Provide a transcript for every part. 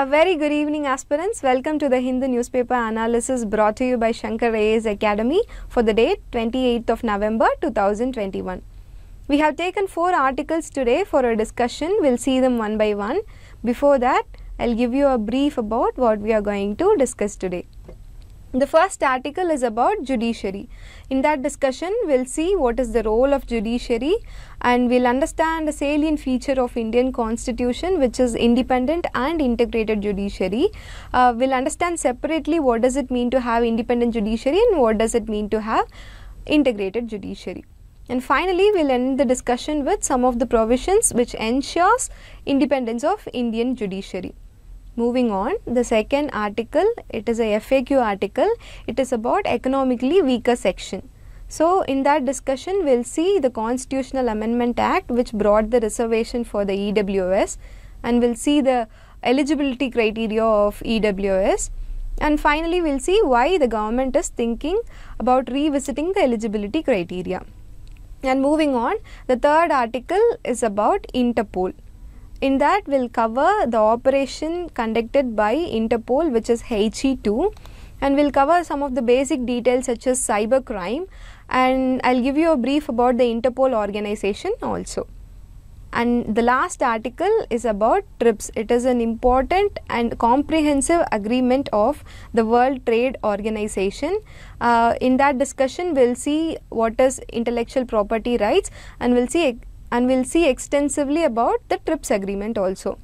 A very good evening, aspirants. Welcome to the Hindu newspaper analysis brought to you by Shankar Ray's Academy for the date 28th of November 2021. We have taken four articles today for a discussion. We'll see them one by one. Before that, I'll give you a brief about what we are going to discuss today. The first article is about judiciary. In that discussion, we'll see what is the role of judiciary and we'll understand a salient feature of Indian constitution which is independent and integrated judiciary. Uh, we'll understand separately what does it mean to have independent judiciary and what does it mean to have integrated judiciary. And finally, we'll end the discussion with some of the provisions which ensures independence of Indian judiciary. Moving on, the second article, it is a FAQ article. It is about economically weaker section. So, in that discussion, we'll see the Constitutional Amendment Act which brought the reservation for the EWS and we'll see the eligibility criteria of EWS. And finally, we'll see why the government is thinking about revisiting the eligibility criteria. And moving on, the third article is about Interpol. In that, we'll cover the operation conducted by Interpol, which is HE2, and we'll cover some of the basic details such as cybercrime, and I'll give you a brief about the Interpol organization also. And the last article is about TRIPS. It is an important and comprehensive agreement of the World Trade Organization. Uh, in that discussion, we'll see what is intellectual property rights and we'll see and we'll see extensively about the TRIPS agreement also.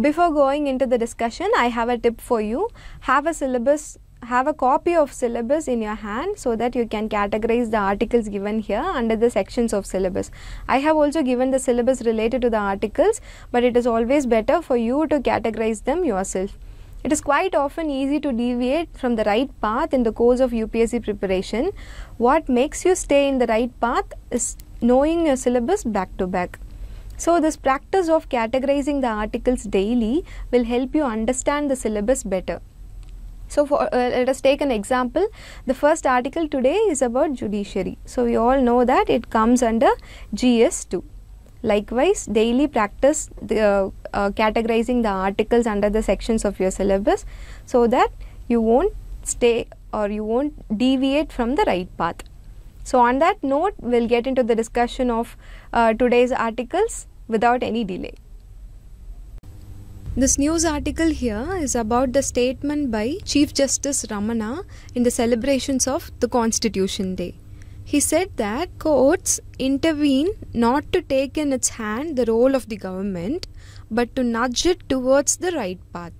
Before going into the discussion, I have a tip for you. Have a syllabus have a copy of syllabus in your hand so that you can categorize the articles given here under the sections of syllabus. I have also given the syllabus related to the articles but it is always better for you to categorize them yourself. It is quite often easy to deviate from the right path in the course of UPSC preparation. What makes you stay in the right path is knowing your syllabus back to back. So this practice of categorizing the articles daily will help you understand the syllabus better. So for, uh, let us take an example. The first article today is about judiciary. So we all know that it comes under GS2. Likewise, daily practice the, uh, uh, categorizing the articles under the sections of your syllabus so that you won't stay or you won't deviate from the right path. So on that note, we'll get into the discussion of uh, today's articles without any delay. This news article here is about the statement by Chief Justice Ramana in the celebrations of the Constitution Day. He said that courts intervene not to take in its hand the role of the government but to nudge it towards the right path.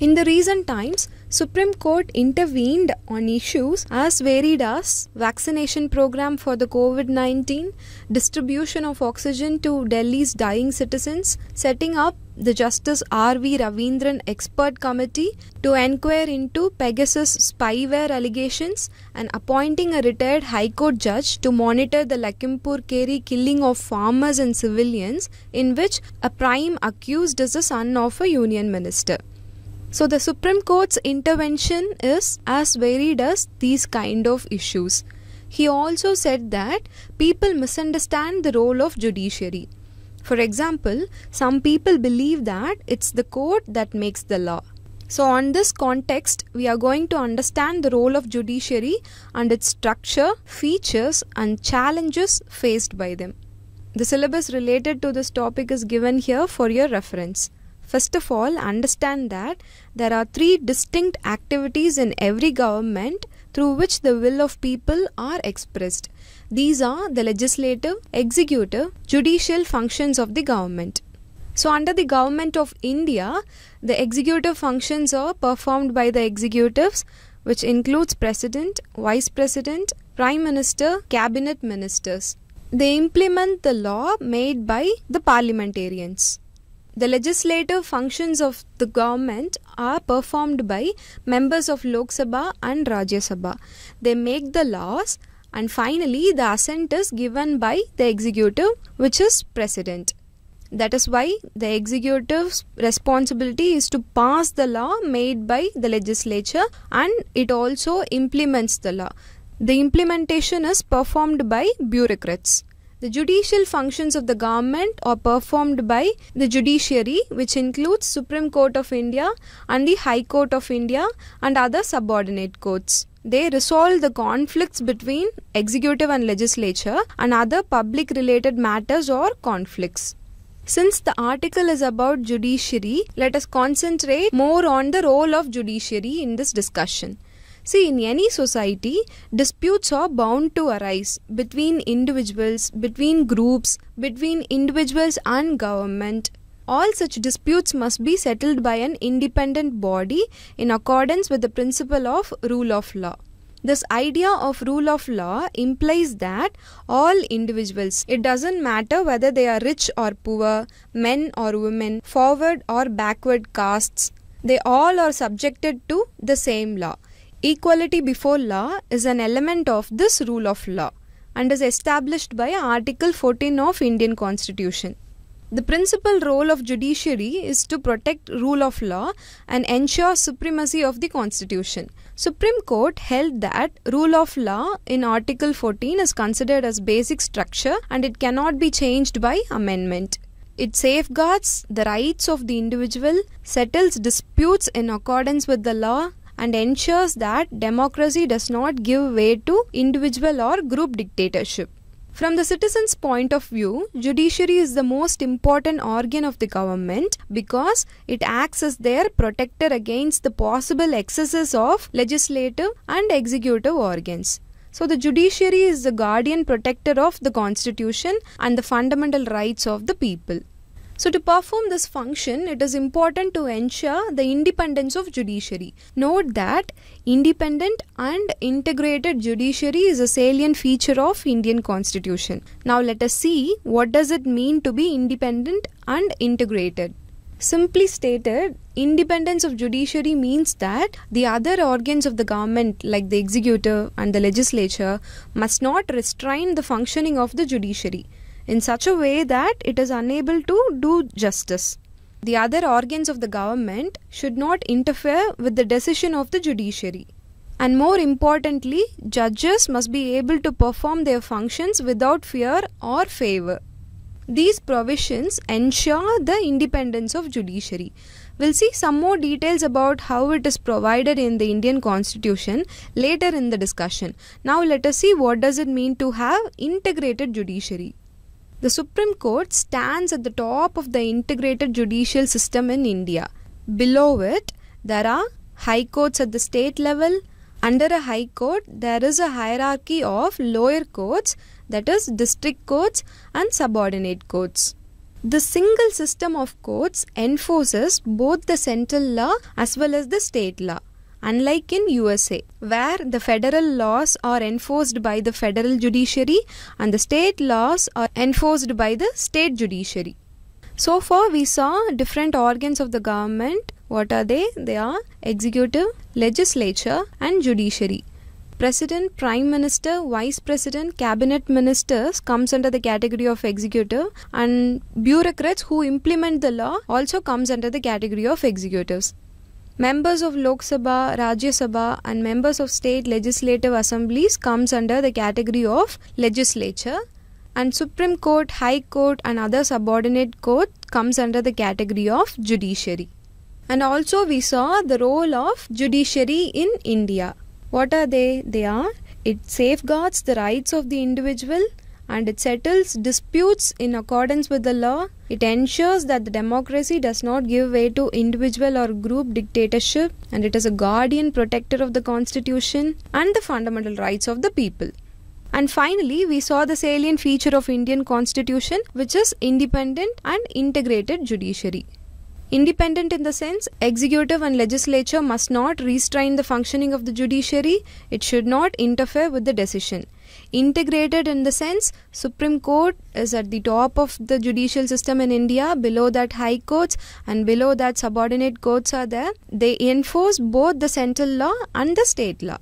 In the recent times, Supreme Court intervened on issues as varied as vaccination program for the COVID-19, distribution of oxygen to Delhi's dying citizens, setting up the Justice R.V. Ravindran Expert Committee to inquire into Pegasus spyware allegations and appointing a retired High Court judge to monitor the Lakimpur Kheri killing of farmers and civilians, in which a prime accused is the son of a union minister. So the Supreme Court's intervention is as varied as these kind of issues. He also said that people misunderstand the role of judiciary. For example, some people believe that it's the court that makes the law. So on this context, we are going to understand the role of judiciary and its structure, features and challenges faced by them. The syllabus related to this topic is given here for your reference. First of all, understand that there are three distinct activities in every government through which the will of people are expressed. These are the legislative, executive, judicial functions of the government. So, under the government of India, the executive functions are performed by the executives, which includes president, vice president, prime minister, cabinet ministers. They implement the law made by the parliamentarians. The legislative functions of the government are performed by members of Lok Sabha and Rajya Sabha. They make the laws and finally the assent is given by the executive which is president. That is why the executive's responsibility is to pass the law made by the legislature and it also implements the law. The implementation is performed by bureaucrats. The judicial functions of the government are performed by the judiciary, which includes Supreme Court of India and the High Court of India and other subordinate courts. They resolve the conflicts between executive and legislature and other public related matters or conflicts. Since the article is about judiciary, let us concentrate more on the role of judiciary in this discussion. See, in any society, disputes are bound to arise between individuals, between groups, between individuals and government. All such disputes must be settled by an independent body in accordance with the principle of rule of law. This idea of rule of law implies that all individuals, it doesn't matter whether they are rich or poor, men or women, forward or backward castes, they all are subjected to the same law. Equality before law is an element of this rule of law and is established by Article 14 of Indian Constitution. The principal role of judiciary is to protect rule of law and ensure supremacy of the constitution. Supreme Court held that rule of law in Article 14 is considered as basic structure and it cannot be changed by amendment. It safeguards the rights of the individual, settles disputes in accordance with the law, and ensures that democracy does not give way to individual or group dictatorship. From the citizen's point of view, judiciary is the most important organ of the government because it acts as their protector against the possible excesses of legislative and executive organs. So the judiciary is the guardian protector of the constitution and the fundamental rights of the people. So to perform this function, it is important to ensure the independence of judiciary. Note that independent and integrated judiciary is a salient feature of Indian constitution. Now let us see what does it mean to be independent and integrated. Simply stated, independence of judiciary means that the other organs of the government, like the executive and the legislature, must not restrain the functioning of the judiciary in such a way that it is unable to do justice. The other organs of the government should not interfere with the decision of the judiciary. And more importantly, judges must be able to perform their functions without fear or favor. These provisions ensure the independence of judiciary. We'll see some more details about how it is provided in the Indian constitution later in the discussion. Now let us see what does it mean to have integrated judiciary. The Supreme Court stands at the top of the integrated judicial system in India. Below it, there are high courts at the state level. Under a high court, there is a hierarchy of lower courts, that is, district courts and subordinate courts. The single system of courts enforces both the central law as well as the state law unlike in USA, where the federal laws are enforced by the federal judiciary and the state laws are enforced by the state judiciary. So far, we saw different organs of the government. What are they? They are executive, legislature, and judiciary. President, Prime Minister, Vice President, Cabinet Ministers comes under the category of executive and bureaucrats who implement the law also comes under the category of executives members of Lok Sabha, Rajya Sabha and members of state legislative assemblies comes under the category of legislature and Supreme Court, High Court and other subordinate court comes under the category of judiciary. And also we saw the role of judiciary in India. What are they? They are it safeguards the rights of the individual and it settles disputes in accordance with the law. It ensures that the democracy does not give way to individual or group dictatorship and it is a guardian protector of the constitution and the fundamental rights of the people. And finally, we saw the salient feature of Indian constitution which is independent and integrated judiciary. Independent in the sense, executive and legislature must not restrain the functioning of the judiciary. It should not interfere with the decision integrated in the sense Supreme Court is at the top of the judicial system in India, below that high courts and below that subordinate courts are there. They enforce both the central law and the state law.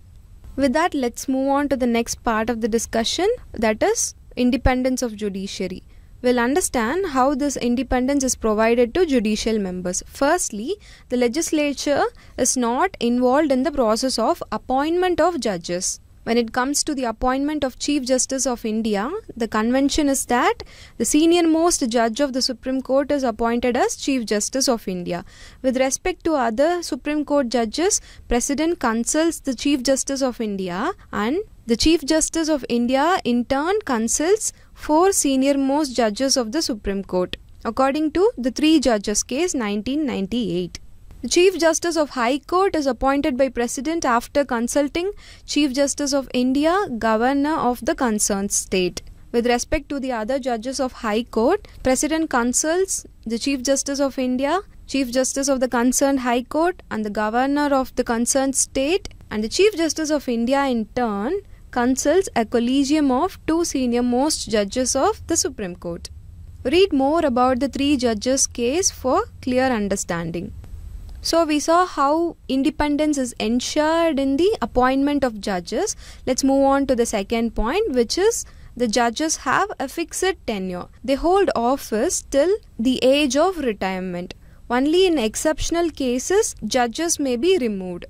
With that, let's move on to the next part of the discussion that is independence of judiciary we will understand how this independence is provided to judicial members. Firstly, the legislature is not involved in the process of appointment of judges when it comes to the appointment of Chief Justice of India, the convention is that the senior most judge of the Supreme Court is appointed as Chief Justice of India. With respect to other Supreme Court judges, President consults the Chief Justice of India and the Chief Justice of India in turn consults four senior most judges of the Supreme Court according to the three judges case 1998. The Chief Justice of High Court is appointed by President after consulting Chief Justice of India, Governor of the concerned state. With respect to the other judges of High Court, President consults the Chief Justice of India, Chief Justice of the concerned High Court and the Governor of the concerned state and the Chief Justice of India in turn consults a collegium of two senior most judges of the Supreme Court. Read more about the three judges case for clear understanding. So we saw how independence is ensured in the appointment of judges. Let's move on to the second point which is the judges have a fixed tenure. They hold office till the age of retirement. Only in exceptional cases judges may be removed.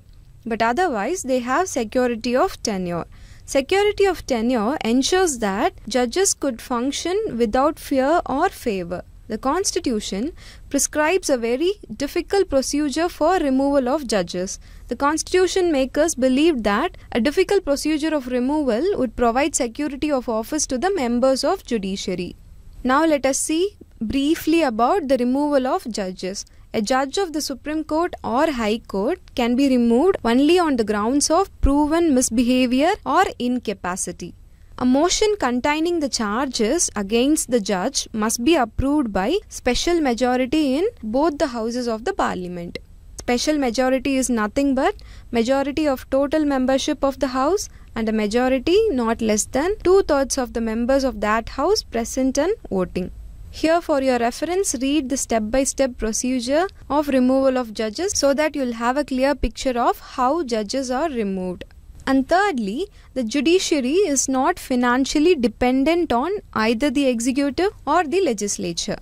But otherwise they have security of tenure. Security of tenure ensures that judges could function without fear or favor. The Constitution prescribes a very difficult procedure for removal of judges. The constitution makers believed that a difficult procedure of removal would provide security of office to the members of judiciary. Now let us see briefly about the removal of judges. A judge of the Supreme Court or High Court can be removed only on the grounds of proven misbehavior or incapacity. A motion containing the charges against the judge must be approved by special majority in both the houses of the parliament. Special majority is nothing but majority of total membership of the house and a majority not less than two thirds of the members of that house present and voting. Here for your reference read the step by step procedure of removal of judges so that you'll have a clear picture of how judges are removed. And thirdly, the judiciary is not financially dependent on either the executive or the legislature.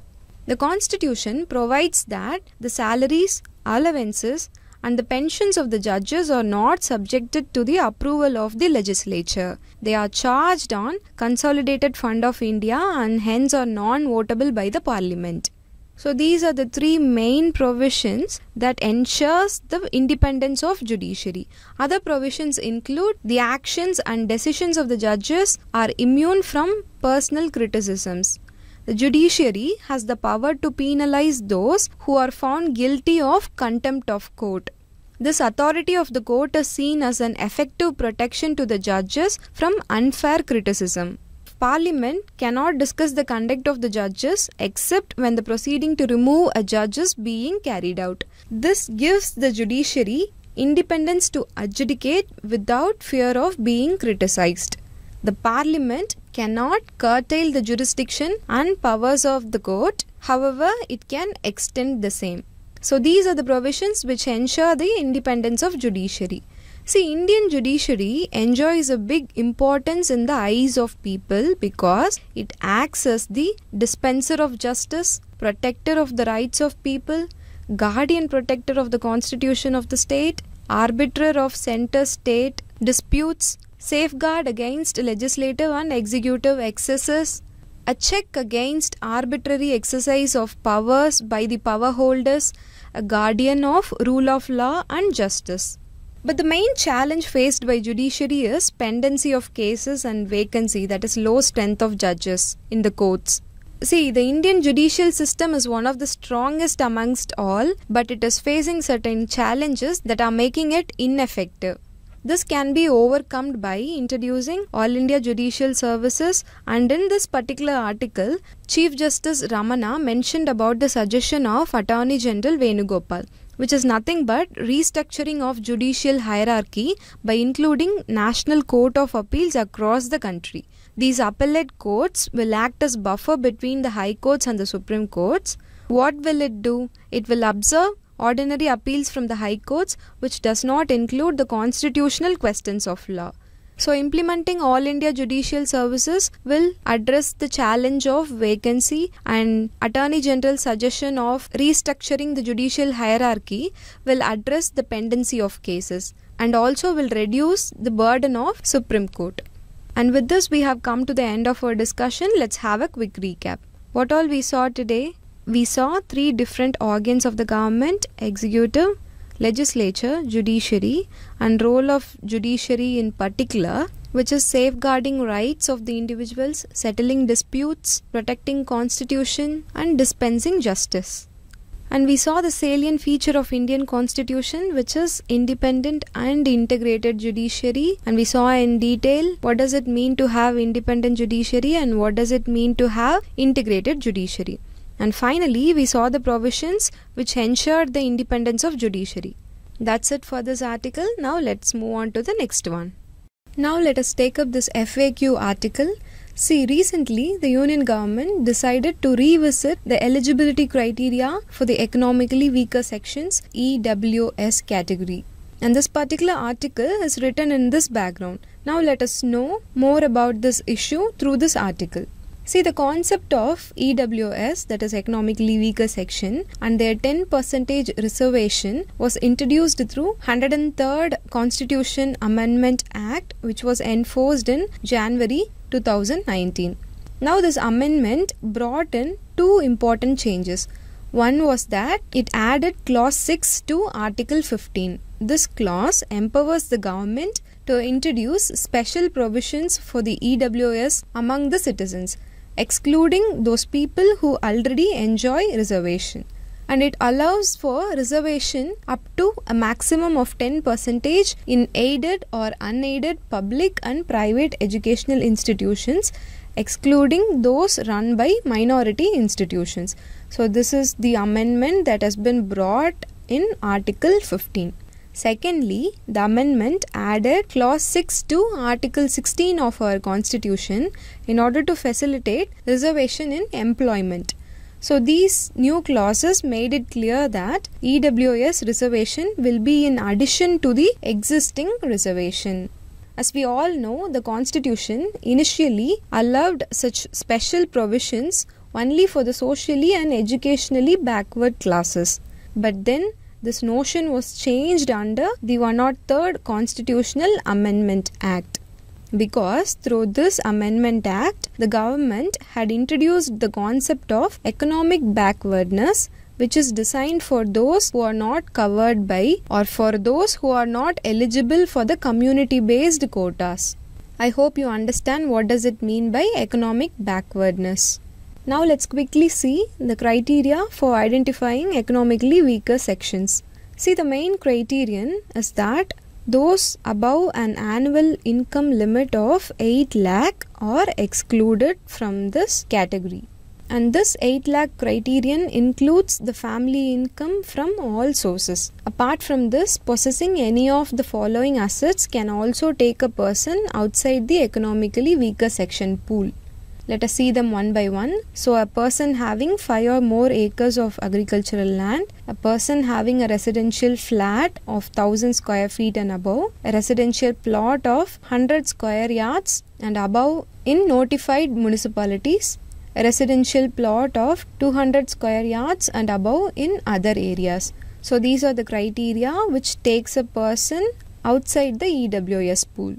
The Constitution provides that the salaries, allowances, and the pensions of the judges are not subjected to the approval of the legislature. They are charged on Consolidated Fund of India and hence are non votable by the parliament. So these are the three main provisions that ensures the independence of judiciary. Other provisions include the actions and decisions of the judges are immune from personal criticisms. The judiciary has the power to penalize those who are found guilty of contempt of court. This authority of the court is seen as an effective protection to the judges from unfair criticism. Parliament cannot discuss the conduct of the judges except when the proceeding to remove a judge is being carried out. This gives the judiciary independence to adjudicate without fear of being criticized. The Parliament cannot curtail the jurisdiction and powers of the court, however, it can extend the same. So, these are the provisions which ensure the independence of judiciary. See, Indian judiciary enjoys a big importance in the eyes of people because it acts as the dispenser of justice, protector of the rights of people, guardian protector of the constitution of the state, arbiter of center state disputes, safeguard against legislative and executive excesses, a check against arbitrary exercise of powers by the power holders, a guardian of rule of law and justice. But the main challenge faced by judiciary is pendency of cases and vacancy, that is low strength of judges in the courts. See, the Indian judicial system is one of the strongest amongst all, but it is facing certain challenges that are making it ineffective. This can be overcome by introducing All India Judicial Services and in this particular article, Chief Justice Ramana mentioned about the suggestion of Attorney General Venugopal which is nothing but restructuring of judicial hierarchy by including National Court of Appeals across the country. These appellate courts will act as buffer between the high courts and the supreme courts. What will it do? It will observe ordinary appeals from the high courts which does not include the constitutional questions of law. So, implementing all India judicial services will address the challenge of vacancy and Attorney General's suggestion of restructuring the judicial hierarchy will address the pendency of cases and also will reduce the burden of Supreme Court. And with this, we have come to the end of our discussion. Let's have a quick recap. What all we saw today? We saw three different organs of the government executive, legislature, judiciary, and role of judiciary in particular, which is safeguarding rights of the individuals, settling disputes, protecting constitution, and dispensing justice. And we saw the salient feature of Indian constitution which is independent and integrated judiciary and we saw in detail what does it mean to have independent judiciary and what does it mean to have integrated judiciary. And finally, we saw the provisions which ensured the independence of judiciary. That's it for this article. Now let's move on to the next one. Now let us take up this FAQ article. See, recently the union government decided to revisit the eligibility criteria for the economically weaker sections EWS category. And this particular article is written in this background. Now let us know more about this issue through this article. See, the concept of EWS, that is economically weaker section, and their 10% reservation was introduced through 103rd Constitution Amendment Act, which was enforced in January 2019. Now, this amendment brought in two important changes. One was that it added Clause 6 to Article 15. This clause empowers the government to introduce special provisions for the EWS among the citizens excluding those people who already enjoy reservation and it allows for reservation up to a maximum of 10% in aided or unaided public and private educational institutions excluding those run by minority institutions so this is the amendment that has been brought in article 15 Secondly, the amendment added Clause 6 to Article 16 of our Constitution in order to facilitate reservation in employment. So, these new clauses made it clear that EWS reservation will be in addition to the existing reservation. As we all know, the Constitution initially allowed such special provisions only for the socially and educationally backward classes. But then this notion was changed under the 103rd Constitutional Amendment Act because through this Amendment Act, the government had introduced the concept of economic backwardness which is designed for those who are not covered by or for those who are not eligible for the community based quotas. I hope you understand what does it mean by economic backwardness. Now let's quickly see the criteria for identifying economically weaker sections. See the main criterion is that those above an annual income limit of 8 lakh are excluded from this category. And this 8 lakh criterion includes the family income from all sources. Apart from this, possessing any of the following assets can also take a person outside the economically weaker section pool. Let us see them one by one. So, a person having 5 or more acres of agricultural land, a person having a residential flat of 1000 square feet and above, a residential plot of 100 square yards and above in notified municipalities, a residential plot of 200 square yards and above in other areas. So, these are the criteria which takes a person outside the EWS pool.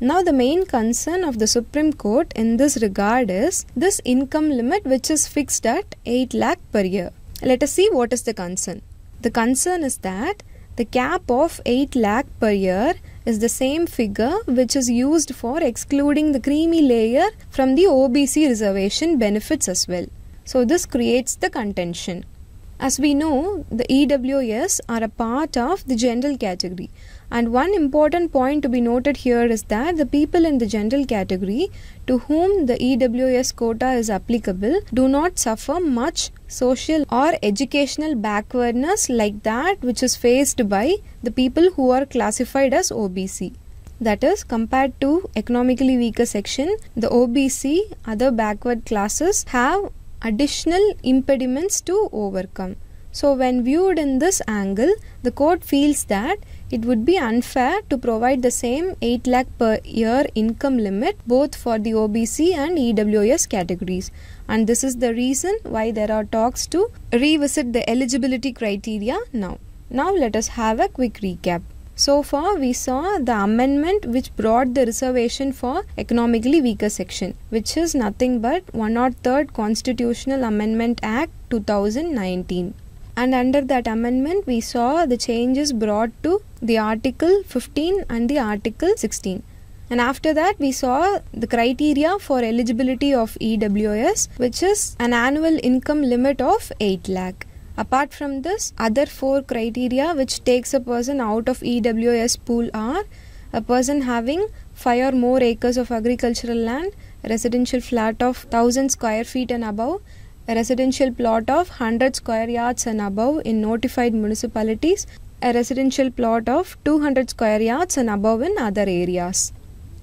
Now the main concern of the Supreme Court in this regard is this income limit which is fixed at 8 lakh per year. Let us see what is the concern. The concern is that the cap of 8 lakh per year is the same figure which is used for excluding the creamy layer from the OBC reservation benefits as well. So this creates the contention. As we know, the EWS are a part of the general category. And one important point to be noted here is that the people in the general category to whom the EWS quota is applicable do not suffer much social or educational backwardness like that which is faced by the people who are classified as OBC that is compared to economically weaker section the obc other backward classes have additional impediments to overcome so when viewed in this angle the court feels that it would be unfair to provide the same 8 lakh per year income limit both for the OBC and EWS categories. And this is the reason why there are talks to revisit the eligibility criteria now. Now let us have a quick recap. So far we saw the amendment which brought the reservation for economically weaker section which is nothing but 103rd Constitutional Amendment Act 2019 and under that amendment we saw the changes brought to the article 15 and the article 16 and after that we saw the criteria for eligibility of EWS which is an annual income limit of 8 lakh apart from this other four criteria which takes a person out of EWS pool are a person having 5 or more acres of agricultural land residential flat of 1000 square feet and above a residential plot of 100 square yards and above in notified municipalities, a residential plot of 200 square yards and above in other areas.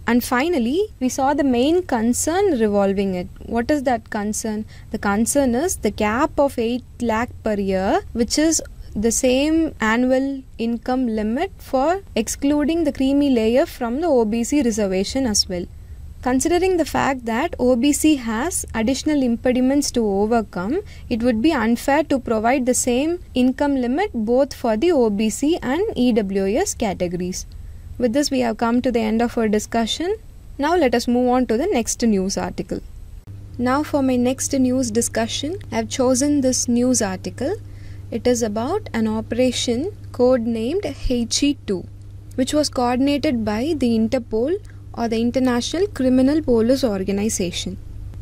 And finally, we saw the main concern revolving it. What is that concern? The concern is the cap of 8 lakh per year, which is the same annual income limit for excluding the creamy layer from the OBC reservation as well. Considering the fact that OBC has additional impediments to overcome, it would be unfair to provide the same income limit both for the OBC and EWS categories. With this, we have come to the end of our discussion. Now, let us move on to the next news article. Now, for my next news discussion, I have chosen this news article. It is about an operation codenamed HE2, which was coordinated by the Interpol or the International Criminal Police Organization.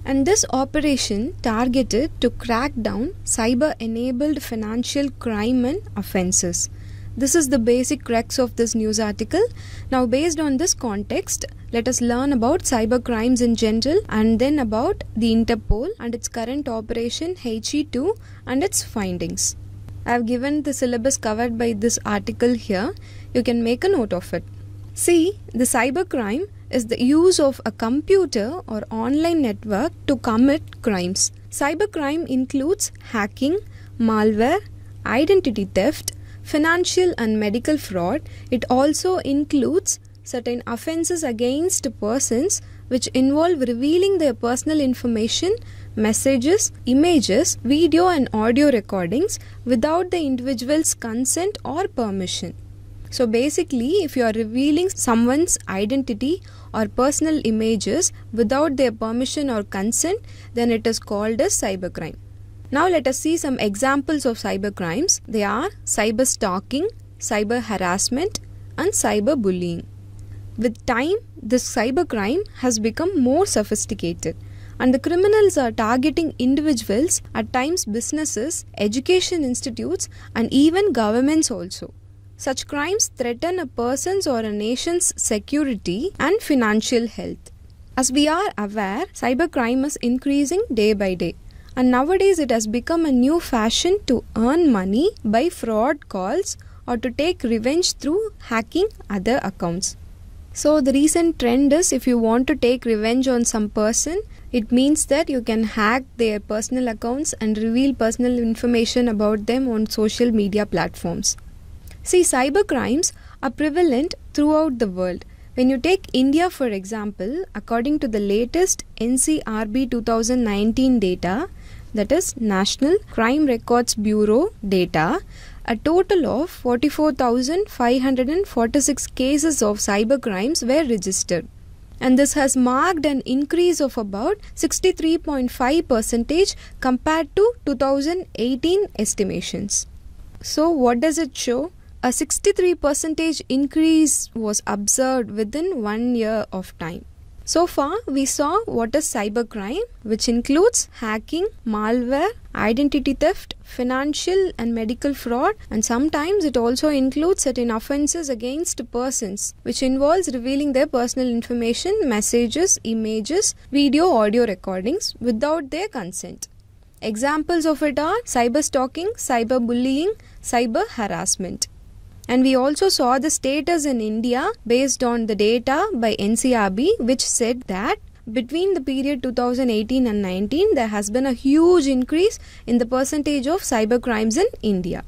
And this operation targeted to crack down cyber enabled financial crime and offenses. This is the basic crux of this news article. Now, based on this context, let us learn about cyber crimes in general and then about the Interpol and its current operation HE2 and its findings. I have given the syllabus covered by this article here. You can make a note of it. See, the cyber crime is the use of a computer or online network to commit crimes. Cybercrime includes hacking, malware, identity theft, financial and medical fraud. It also includes certain offenses against persons which involve revealing their personal information, messages, images, video, and audio recordings without the individual's consent or permission. So basically, if you are revealing someone's identity or personal images without their permission or consent, then it is called as cybercrime. Now let us see some examples of cybercrimes. They are cyber stalking, cyber harassment and cyber bullying. With time, this cybercrime has become more sophisticated and the criminals are targeting individuals, at times businesses, education institutes and even governments also. Such crimes threaten a person's or a nation's security and financial health. As we are aware, cybercrime is increasing day by day. And nowadays, it has become a new fashion to earn money by fraud calls or to take revenge through hacking other accounts. So, the recent trend is if you want to take revenge on some person, it means that you can hack their personal accounts and reveal personal information about them on social media platforms. See, cyber crimes are prevalent throughout the world. When you take India, for example, according to the latest NCRB 2019 data, that is National Crime Records Bureau data, a total of 44,546 cases of cyber crimes were registered. And this has marked an increase of about 63.5 percentage compared to 2018 estimations. So, what does it show? A 63% increase was observed within one year of time. So far, we saw what is cybercrime, which includes hacking, malware, identity theft, financial and medical fraud, and sometimes it also includes certain offenses against persons, which involves revealing their personal information, messages, images, video, audio recordings without their consent. Examples of it are cyber stalking, cyber bullying, cyber harassment. And we also saw the status in India based on the data by NCRB, which said that between the period 2018 and 19, there has been a huge increase in the percentage of cyber crimes in India.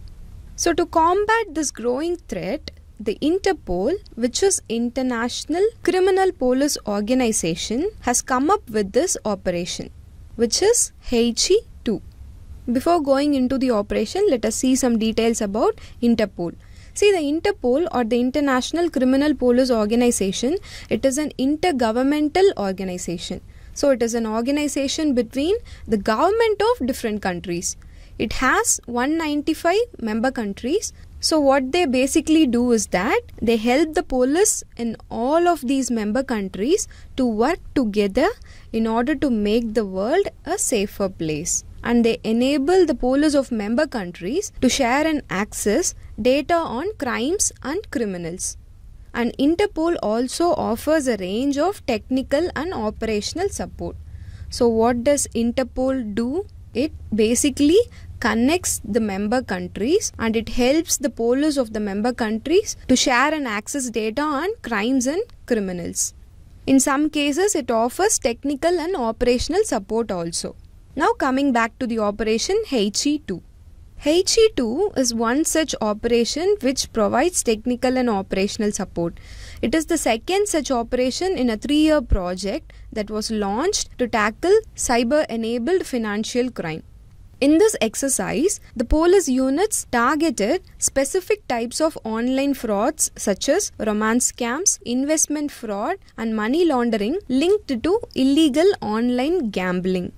So, to combat this growing threat, the Interpol, which is International Criminal Police Organization, has come up with this operation, which is HE2. Before going into the operation, let us see some details about Interpol. See, the Interpol or the International Criminal Police Organization, it is an intergovernmental organization. So, it is an organization between the government of different countries. It has 195 member countries. So, what they basically do is that they help the police in all of these member countries to work together in order to make the world a safer place. And they enable the police of member countries to share and access data on crimes and criminals. And Interpol also offers a range of technical and operational support. So, what does Interpol do? It basically connects the member countries and it helps the police of the member countries to share and access data on crimes and criminals. In some cases, it offers technical and operational support also. Now, coming back to the operation HE2. HE2 is one such operation which provides technical and operational support. It is the second such operation in a three year project that was launched to tackle cyber enabled financial crime. In this exercise, the police units targeted specific types of online frauds such as romance scams, investment fraud, and money laundering linked to illegal online gambling.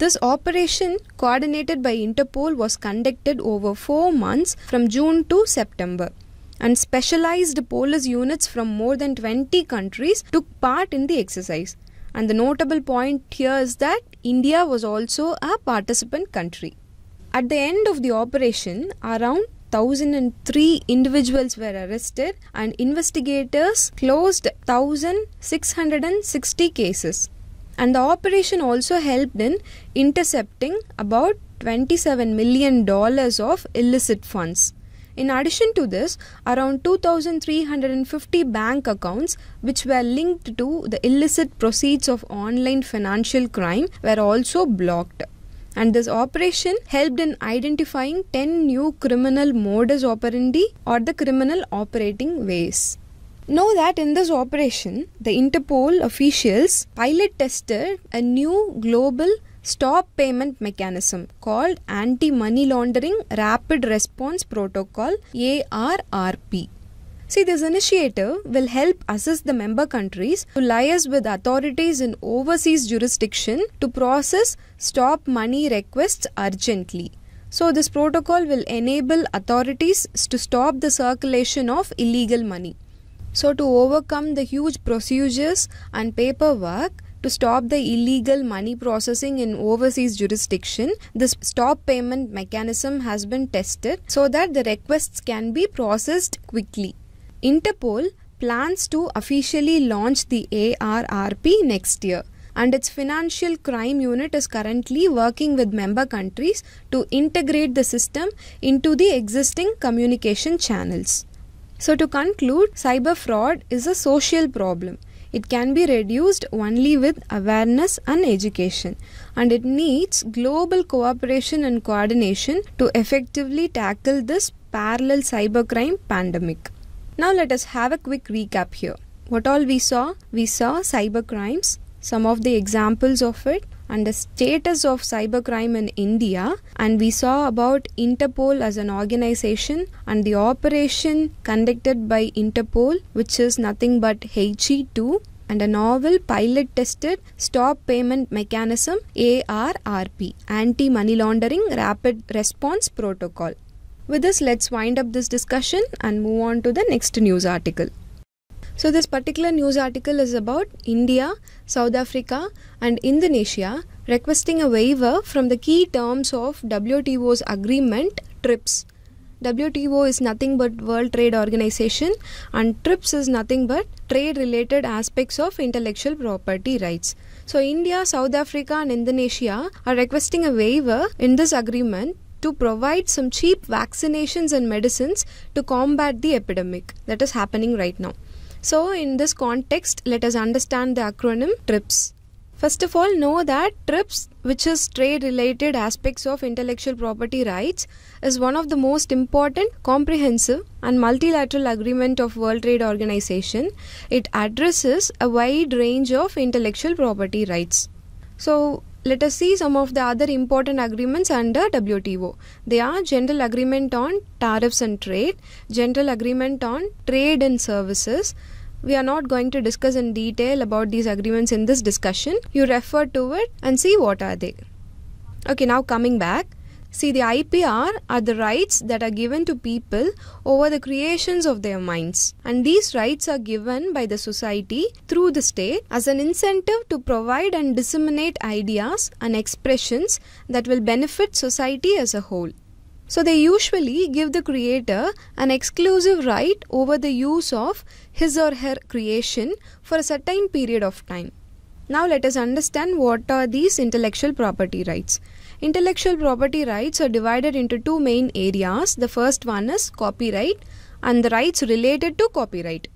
This operation, coordinated by Interpol, was conducted over four months from June to September. And specialized police units from more than 20 countries took part in the exercise. And the notable point here is that India was also a participant country. At the end of the operation, around 1003 individuals were arrested and investigators closed 1660 cases and the operation also helped in intercepting about 27 million dollars of illicit funds. In addition to this, around 2,350 bank accounts which were linked to the illicit proceeds of online financial crime were also blocked. And this operation helped in identifying 10 new criminal modus operandi or the criminal operating ways. Know that in this operation, the Interpol officials pilot tested a new global stop payment mechanism called Anti Money Laundering Rapid Response Protocol ARRP. See, this initiative will help assist the member countries to liaise with authorities in overseas jurisdiction to process stop money requests urgently. So, this protocol will enable authorities to stop the circulation of illegal money. So, to overcome the huge procedures and paperwork, to stop the illegal money processing in overseas jurisdiction, this stop payment mechanism has been tested so that the requests can be processed quickly. Interpol plans to officially launch the ARRP next year and its financial crime unit is currently working with member countries to integrate the system into the existing communication channels. So, to conclude, cyber fraud is a social problem. It can be reduced only with awareness and education, and it needs global cooperation and coordination to effectively tackle this parallel cybercrime pandemic. Now, let us have a quick recap here. What all we saw? We saw cybercrimes, some of the examples of it, and the status of cybercrime in India. And we saw about Interpol as an organization and the operation conducted by Interpol, which is nothing but HE2 and a novel pilot tested stop payment mechanism ARRP anti money laundering rapid response protocol with this let's wind up this discussion and move on to the next news article so, this particular news article is about India, South Africa, and Indonesia requesting a waiver from the key terms of WTO's agreement TRIPS. WTO is nothing but World Trade Organization and TRIPS is nothing but trade related aspects of intellectual property rights. So, India, South Africa, and Indonesia are requesting a waiver in this agreement to provide some cheap vaccinations and medicines to combat the epidemic that is happening right now. So in this context, let us understand the acronym TRIPS. First of all, know that TRIPS, which is trade related aspects of intellectual property rights, is one of the most important, comprehensive, and multilateral agreement of World Trade Organization. It addresses a wide range of intellectual property rights. So, let us see some of the other important agreements under WTO. They are General Agreement on Tariffs and Trade, General Agreement on Trade and Services, we are not going to discuss in detail about these agreements in this discussion. You refer to it and see what are they. Okay, now coming back. See, the IPR are the rights that are given to people over the creations of their minds. And these rights are given by the society through the state as an incentive to provide and disseminate ideas and expressions that will benefit society as a whole. So they usually give the creator an exclusive right over the use of his or her creation for a certain period of time. Now let us understand what are these intellectual property rights. Intellectual property rights are divided into two main areas. The first one is copyright and the rights related to copyright.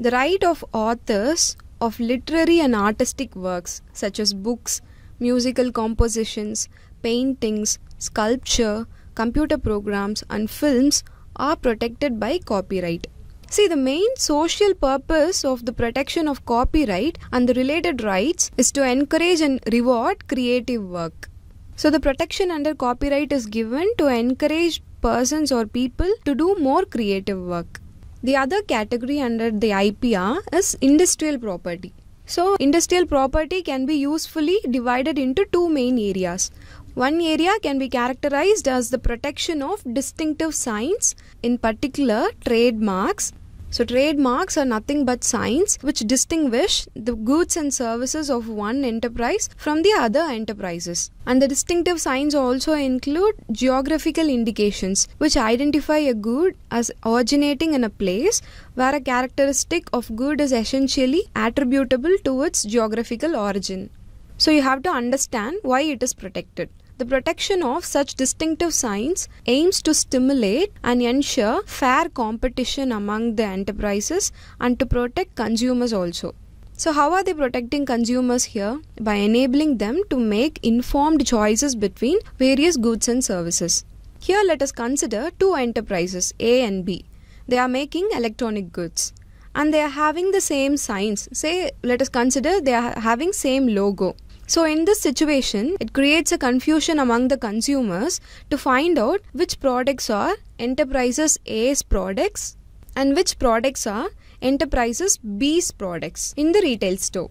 The right of authors of literary and artistic works such as books, musical compositions, paintings, sculpture, computer programs and films are protected by copyright. See, the main social purpose of the protection of copyright and the related rights is to encourage and reward creative work. So, the protection under copyright is given to encourage persons or people to do more creative work. The other category under the IPR is industrial property. So, industrial property can be usefully divided into two main areas one area can be characterized as the protection of distinctive signs, in particular trademarks. So, trademarks are nothing but signs which distinguish the goods and services of one enterprise from the other enterprises. And the distinctive signs also include geographical indications which identify a good as originating in a place where a characteristic of good is essentially attributable to its geographical origin. So, you have to understand why it is protected. The protection of such distinctive signs aims to stimulate and ensure fair competition among the enterprises and to protect consumers also. So, how are they protecting consumers here? By enabling them to make informed choices between various goods and services. Here, let us consider two enterprises, A and B. They are making electronic goods and they are having the same signs. Say, let us consider they are having same logo. So, in this situation, it creates a confusion among the consumers to find out which products are Enterprises A's products and which products are Enterprises B's products in the retail store.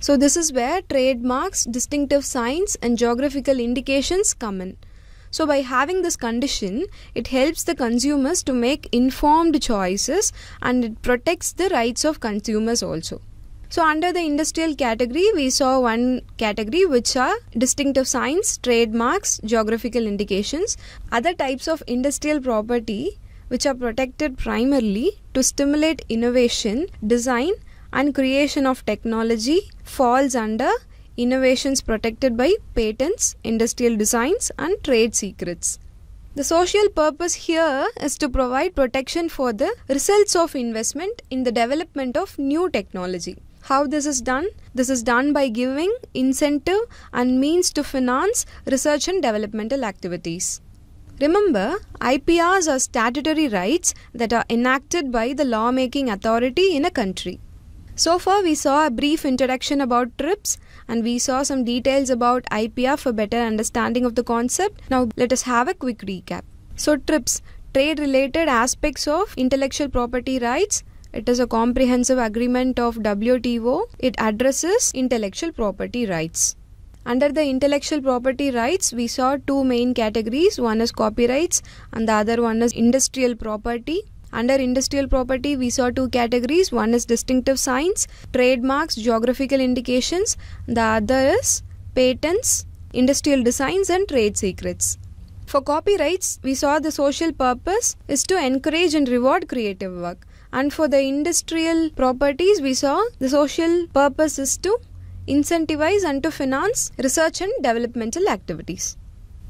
So, this is where trademarks, distinctive signs, and geographical indications come in. So, by having this condition, it helps the consumers to make informed choices and it protects the rights of consumers also. So under the industrial category, we saw one category which are distinctive signs, trademarks, geographical indications, other types of industrial property which are protected primarily to stimulate innovation, design and creation of technology falls under innovations protected by patents, industrial designs and trade secrets. The social purpose here is to provide protection for the results of investment in the development of new technology. How this is done? This is done by giving incentive and means to finance research and developmental activities. Remember, IPRs are statutory rights that are enacted by the lawmaking authority in a country. So far, we saw a brief introduction about TRIPS and we saw some details about IPR for better understanding of the concept. Now, let us have a quick recap. So, TRIPS, trade related aspects of intellectual property rights it is a comprehensive agreement of WTO. It addresses intellectual property rights. Under the intellectual property rights, we saw two main categories. One is copyrights and the other one is industrial property. Under industrial property, we saw two categories. One is distinctive signs, trademarks, geographical indications. The other is patents, industrial designs and trade secrets. For copyrights, we saw the social purpose is to encourage and reward creative work. And for the industrial properties, we saw the social purpose is to incentivize and to finance research and developmental activities.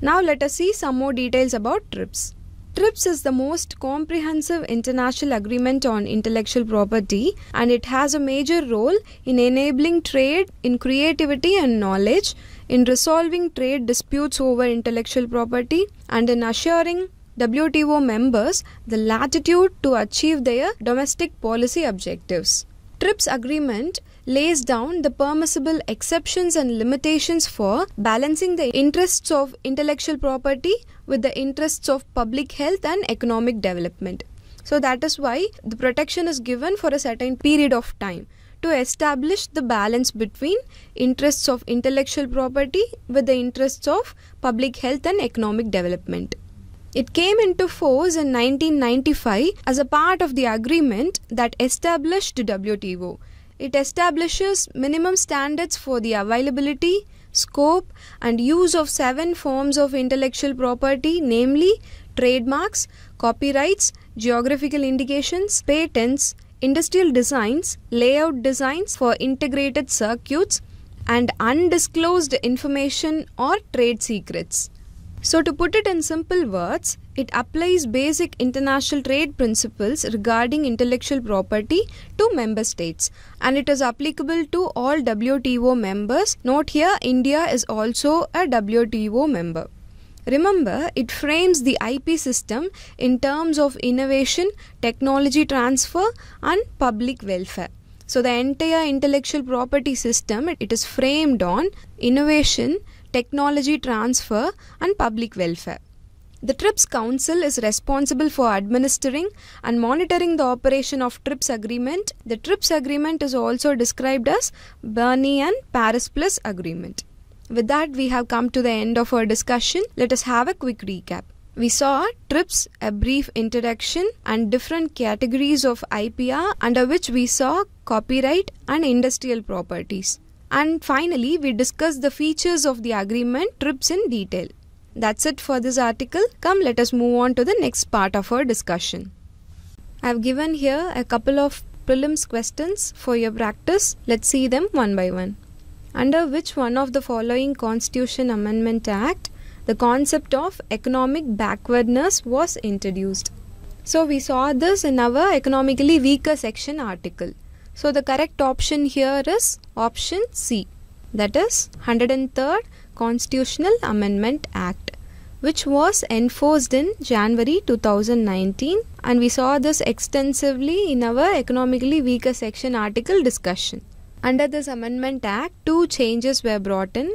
Now let us see some more details about TRIPS. TRIPS is the most comprehensive international agreement on intellectual property and it has a major role in enabling trade in creativity and knowledge, in resolving trade disputes over intellectual property, and in assuring WTO members the latitude to achieve their domestic policy objectives. TRIPS agreement lays down the permissible exceptions and limitations for balancing the interests of intellectual property with the interests of public health and economic development. So that is why the protection is given for a certain period of time to establish the balance between interests of intellectual property with the interests of public health and economic development. It came into force in 1995 as a part of the agreement that established WTO. It establishes minimum standards for the availability, scope, and use of seven forms of intellectual property, namely trademarks, copyrights, geographical indications, patents, industrial designs, layout designs for integrated circuits, and undisclosed information or trade secrets. So, to put it in simple words, it applies basic international trade principles regarding intellectual property to member states and it is applicable to all WTO members. Note here, India is also a WTO member. Remember, it frames the IP system in terms of innovation, technology transfer, and public welfare. So, the entire intellectual property system it is framed on innovation, technology transfer, and public welfare. The TRIPS Council is responsible for administering and monitoring the operation of TRIPS Agreement. The TRIPS Agreement is also described as Bernie and Paris Plus Agreement. With that, we have come to the end of our discussion. Let us have a quick recap. We saw TRIPS, a brief introduction, and different categories of IPR, under which we saw copyright and industrial properties. And finally, we discuss the features of the agreement TRIPS in detail. That's it for this article. Come, let us move on to the next part of our discussion. I've given here a couple of prelims questions for your practice. Let's see them one by one. Under which one of the following Constitution Amendment Act, the concept of economic backwardness was introduced? So, we saw this in our economically weaker section article. So the correct option here is option C that is 103rd Constitutional Amendment Act which was enforced in January 2019 and we saw this extensively in our economically weaker section article discussion. Under this Amendment Act, two changes were brought in,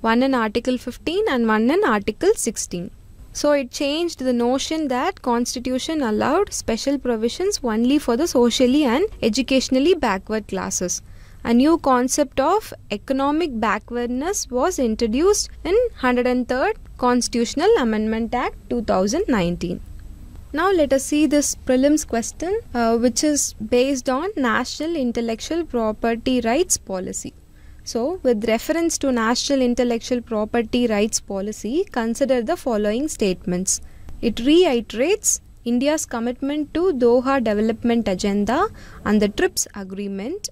one in Article 15 and one in Article 16. So it changed the notion that constitution allowed special provisions only for the socially and educationally backward classes. A new concept of economic backwardness was introduced in 103rd Constitutional Amendment Act 2019. Now let us see this prelims question uh, which is based on National Intellectual Property Rights Policy. So, with reference to National Intellectual Property Rights Policy, consider the following statements. It reiterates India's commitment to Doha Development Agenda and the TRIPS Agreement.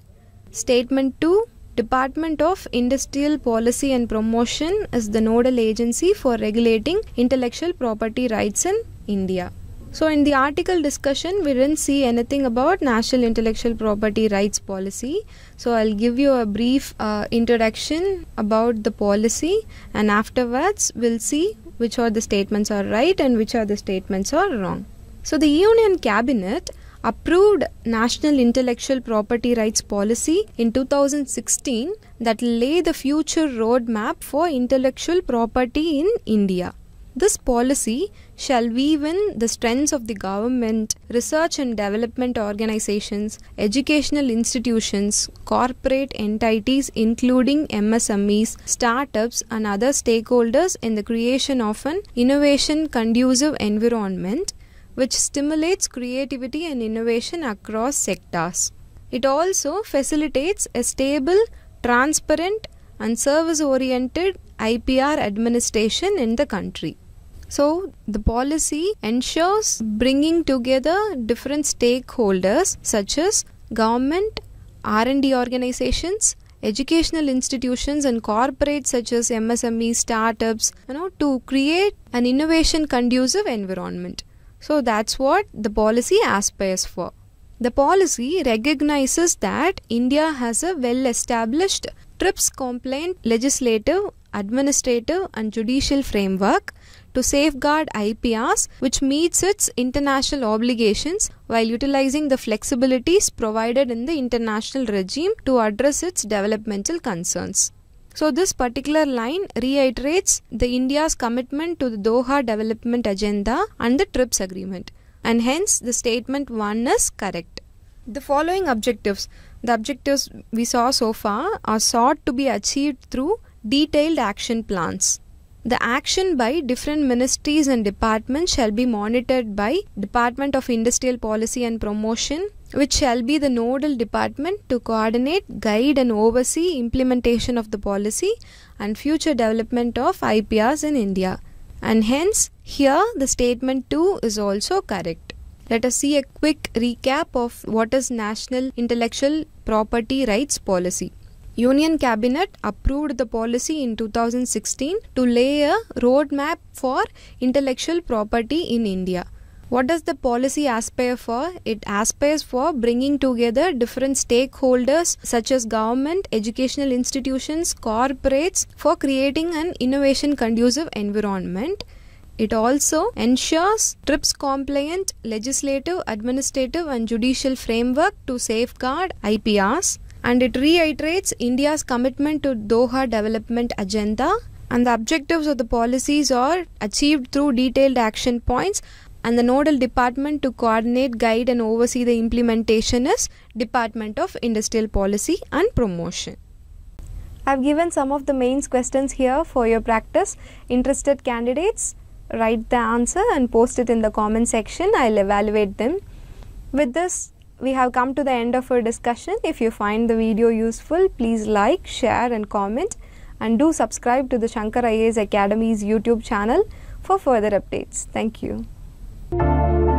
Statement 2 Department of Industrial Policy and Promotion is the nodal agency for regulating intellectual property rights in India. So in the article discussion, we didn't see anything about National Intellectual Property Rights Policy. So I'll give you a brief uh, introduction about the policy and afterwards we'll see which are the statements are right and which are the statements are wrong. So the Union Cabinet approved National Intellectual Property Rights Policy in 2016 that lay the future roadmap for intellectual property in India. This policy shall weave in the strengths of the government, research and development organizations, educational institutions, corporate entities including MSMEs, startups and other stakeholders in the creation of an innovation conducive environment which stimulates creativity and innovation across sectors. It also facilitates a stable, transparent and service oriented IPR administration in the country. So the policy ensures bringing together different stakeholders such as government, R&D organizations, educational institutions and corporates such as MSME startups, you know, to create an innovation conducive environment. So that's what the policy aspires for. The policy recognizes that India has a well established TRIPS compliant legislative, administrative, and judicial framework to safeguard IPRs which meets its international obligations while utilizing the flexibilities provided in the international regime to address its developmental concerns. So this particular line reiterates the India's commitment to the Doha Development Agenda and the TRIPS Agreement and hence the statement 1 is correct. The following objectives, the objectives we saw so far are sought to be achieved through detailed action plans. The action by different ministries and departments shall be monitored by Department of Industrial Policy and Promotion which shall be the nodal department to coordinate, guide and oversee implementation of the policy and future development of IPRs in India. And hence here the statement 2 is also correct. Let us see a quick recap of what is National Intellectual Property Rights Policy. Union Cabinet approved the policy in 2016 to lay a roadmap for intellectual property in India. What does the policy aspire for? It aspires for bringing together different stakeholders such as government, educational institutions, corporates for creating an innovation conducive environment. It also ensures TRIPS compliant legislative, administrative, and judicial framework to safeguard IPRs and it reiterates India's commitment to Doha development agenda and the objectives of the policies are achieved through detailed action points and the nodal department to coordinate, guide and oversee the implementation is Department of Industrial Policy and Promotion. I've given some of the main questions here for your practice. Interested candidates, write the answer and post it in the comment section. I'll evaluate them. With this, we have come to the end of our discussion. If you find the video useful, please like, share and comment and do subscribe to the Shankar IAS Academy's YouTube channel for further updates. Thank you.